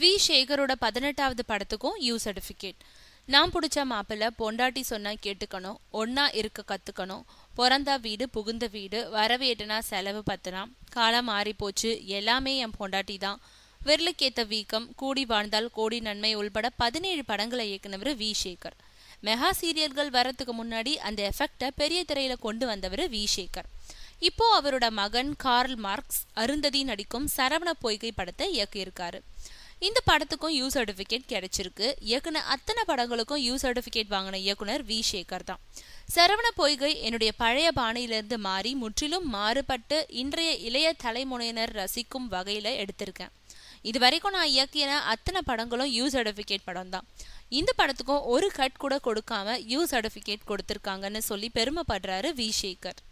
we சேகரோட பதினெட்டாவது படத்துக்கும் you certificate நான் பிடிச்ச மாப்பிள்ள பொண்டாட்டி சொன்னால் கேட்டுக்கணும் ஒன்னா இருக்க கற்றுக்கணும் பிறந்தா வீடு புகுந்த வீடு வரவேட்டனா செலவு பத்தினா காலம் மாறி போச்சு எல்லாமே என் பொண்டாட்டி தான் விரலுக்கேத்த வீக்கம் கூடி வாழ்ந்தால் கோடி நன்மை உள்பட பதினேழு படங்களை இயக்குனவர் வி சேகர் மெகா சீரியல்கள் வர்றதுக்கு முன்னாடி அந்த எஃபெக்டை பெரிய திரையில கொண்டு வந்தவர் வி சேகர் இப்போ அவரோட மகன் கார்ல் மார்க்ஸ் அருந்ததி நடிக்கும் சரவண பொய்கை படத்தை இயக்கியிருக்காரு இந்த படத்துக்கும் யூ சர்டிஃபிகேட் கிடைச்சிருக்கு இயக்குனர் அத்தனை படங்களுக்கும் யூ சர்டிஃபிகேட் வாங்கின இயக்குனர் வி சேகர் தான் சரவண பொய்கை என்னுடைய பழைய பாணியிலிருந்து மாறி முற்றிலும் மாறுபட்டு இன்றைய இளைய தலைமுனையினர் ரசிக்கும் வகையில் எடுத்திருக்கேன் இது வரைக்கும் நான் இயக்கின அத்தனை படங்களும் யூ சர்டிஃபிகேட் படம் தான் இந்த படத்துக்கும் ஒரு கட் கூட கொடுக்காம யூ சர்டிஃபிகேட் கொடுத்துருக்காங்கன்னு சொல்லி பெருமைப்படுறாரு வி சேகர்